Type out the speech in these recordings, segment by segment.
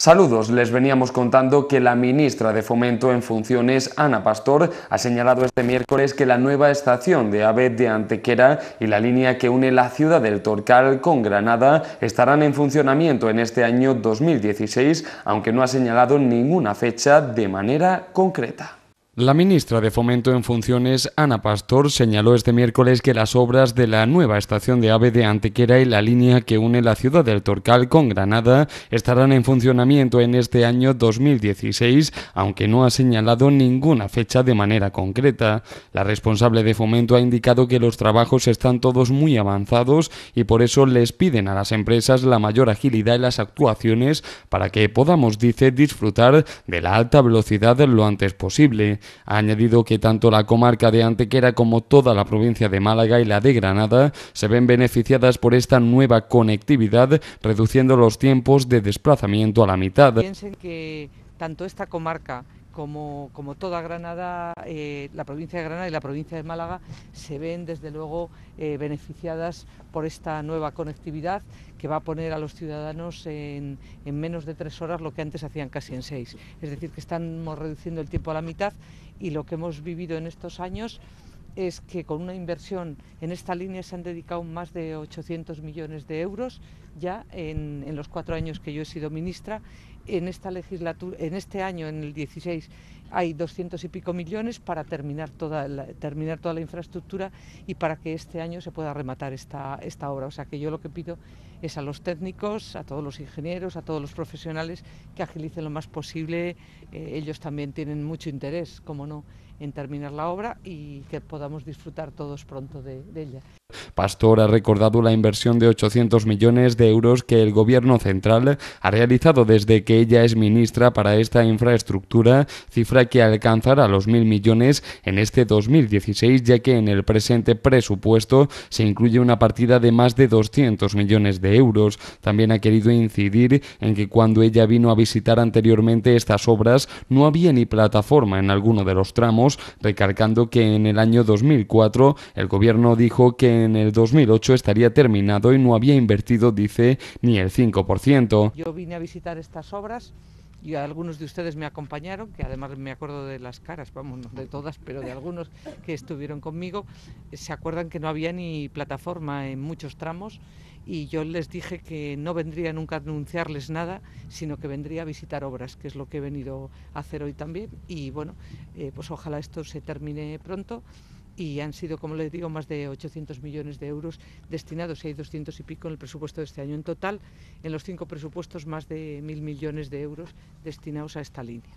Saludos, les veníamos contando que la ministra de Fomento en funciones, Ana Pastor, ha señalado este miércoles que la nueva estación de AVE de Antequera y la línea que une la ciudad del Torcal con Granada estarán en funcionamiento en este año 2016, aunque no ha señalado ninguna fecha de manera concreta. La ministra de Fomento en funciones, Ana Pastor, señaló este miércoles que las obras de la nueva estación de AVE de Antequera y la línea que une la ciudad del Torcal con Granada estarán en funcionamiento en este año 2016, aunque no ha señalado ninguna fecha de manera concreta. La responsable de Fomento ha indicado que los trabajos están todos muy avanzados y por eso les piden a las empresas la mayor agilidad en las actuaciones para que podamos, dice, disfrutar de la alta velocidad lo antes posible. Ha añadido que tanto la comarca de Antequera como toda la provincia de Málaga y la de Granada se ven beneficiadas por esta nueva conectividad, reduciendo los tiempos de desplazamiento a la mitad. Piensen que tanto esta comarca como, toda Granada, eh, la provincia de Granada y la provincia de Málaga se ven desde luego eh, beneficiadas por esta nueva conectividad que va a poner a los ciudadanos en, en menos de tres horas lo que antes hacían casi en seis. Es decir, que estamos reduciendo el tiempo a la mitad y lo que hemos vivido en estos años es que con una inversión en esta línea se han dedicado más de 800 millones de euros ya en, en los cuatro años que yo he sido ministra en esta legislatura, en este año, en el 16, hay 200 y pico millones para terminar toda la, terminar toda la infraestructura y para que este año se pueda rematar esta, obra. O sea que yo lo que pido es a los técnicos, a todos los ingenieros, a todos los profesionales que agilicen lo más posible. Eh, ellos también tienen mucho interés, como no, en terminar la obra y que podamos disfrutar todos pronto de ella. Pastor ha recordado la inversión de 800 millones de euros que el Gobierno central ha realizado desde que ella es ministra para esta infraestructura, cifra que alcanzará los mil millones en este 2016, ya que en el presente presupuesto se incluye una partida de más de 200 millones de euros. También ha querido incidir en que cuando ella vino a visitar anteriormente estas obras no había ni plataforma en alguno de los tramos, recalcando que en el año 2004 el gobierno dijo que en el 2008 estaría terminado y no había invertido, dice, ni el 5%. Yo vine a visitar estas obras y algunos de ustedes me acompañaron, que además me acuerdo de las caras, vamos, de todas, pero de algunos que estuvieron conmigo, se acuerdan que no había ni plataforma en muchos tramos y yo les dije que no vendría nunca a anunciarles nada, sino que vendría a visitar obras, que es lo que he venido a hacer hoy también y bueno, eh, pues ojalá esto se termine pronto y han sido, como les digo, más de 800 millones de euros destinados y hay 200 y pico en el presupuesto de este año. En total, en los cinco presupuestos, más de 1.000 millones de euros destinados a esta línea.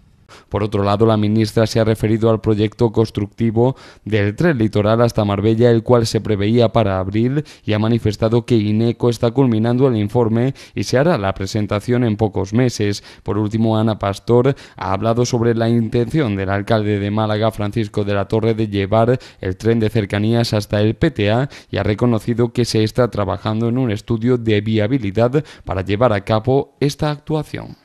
Por otro lado, la ministra se ha referido al proyecto constructivo del tren litoral hasta Marbella, el cual se preveía para abril, y ha manifestado que INECO está culminando el informe y se hará la presentación en pocos meses. Por último, Ana Pastor ha hablado sobre la intención del alcalde de Málaga, Francisco de la Torre, de llevar el tren de cercanías hasta el PTA y ha reconocido que se está trabajando en un estudio de viabilidad para llevar a cabo esta actuación.